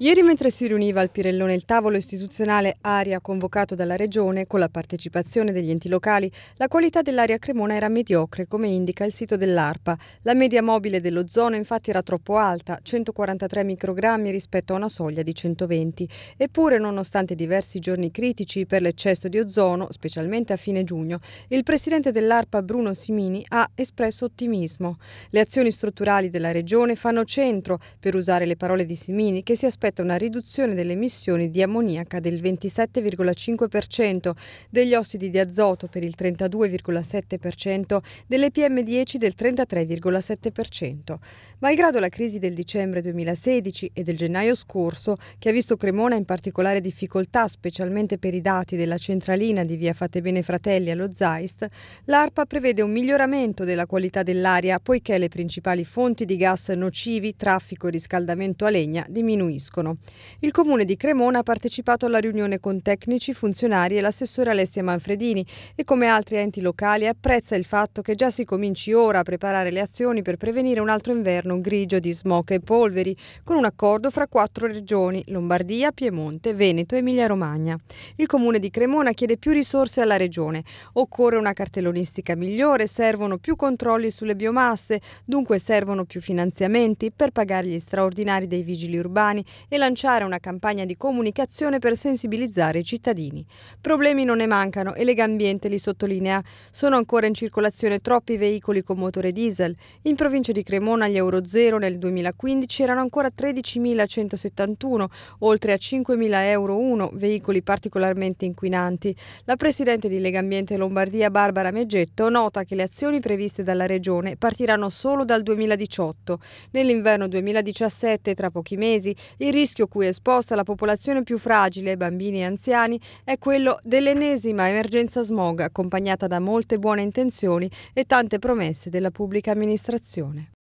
Ieri mentre si riuniva al Pirellone il tavolo istituzionale aria convocato dalla Regione con la partecipazione degli enti locali, la qualità dell'aria a cremona era mediocre come indica il sito dell'ARPA. La media mobile dell'ozono infatti era troppo alta, 143 microgrammi rispetto a una soglia di 120. Eppure nonostante diversi giorni critici per l'eccesso di ozono, specialmente a fine giugno, il presidente dell'ARPA Bruno Simini ha espresso ottimismo. Le azioni strutturali della Regione fanno centro, per usare le parole di Simini, che si aspetta aspetta una riduzione delle emissioni di ammoniaca del 27,5%, degli ossidi di azoto per il 32,7%, delle PM10 del 33,7%. Malgrado la crisi del dicembre 2016 e del gennaio scorso, che ha visto Cremona in particolare difficoltà, specialmente per i dati della centralina di via Fate Bene Fratelli allo Zeist, l'ARPA prevede un miglioramento della qualità dell'aria poiché le principali fonti di gas nocivi, traffico e riscaldamento a legna diminuiscono crescono. Il Comune di Cremona ha partecipato alla riunione con tecnici, funzionari e l'assessore Alessia Manfredini e come altri enti locali apprezza il fatto che già si cominci ora a preparare le azioni per prevenire un altro inverno grigio di smog e polveri con un accordo fra quattro regioni Lombardia, Piemonte, Veneto e Emilia-Romagna. Il Comune di Cremona chiede più risorse alla regione. Occorre una cartellonistica migliore, servono più controlli sulle biomasse, dunque servono più finanziamenti per pagare gli straordinari dei vigili urbani e lanciare una campagna di comunicazione per sensibilizzare i cittadini. Problemi non ne mancano e Legambiente li sottolinea. Sono ancora in circolazione troppi veicoli con motore diesel. In provincia di Cremona gli Euro Zero nel 2015 erano ancora 13.171, oltre a 5.000 Euro 1 veicoli particolarmente inquinanti. La presidente di Legambiente Lombardia Barbara Meggetto nota che le azioni previste dalla regione partiranno solo dal 2018. Nell'inverno 2017, tra pochi mesi, il rischio cui è esposta la popolazione più fragile, bambini e anziani, è quello dell'ennesima emergenza smog accompagnata da molte buone intenzioni e tante promesse della pubblica amministrazione.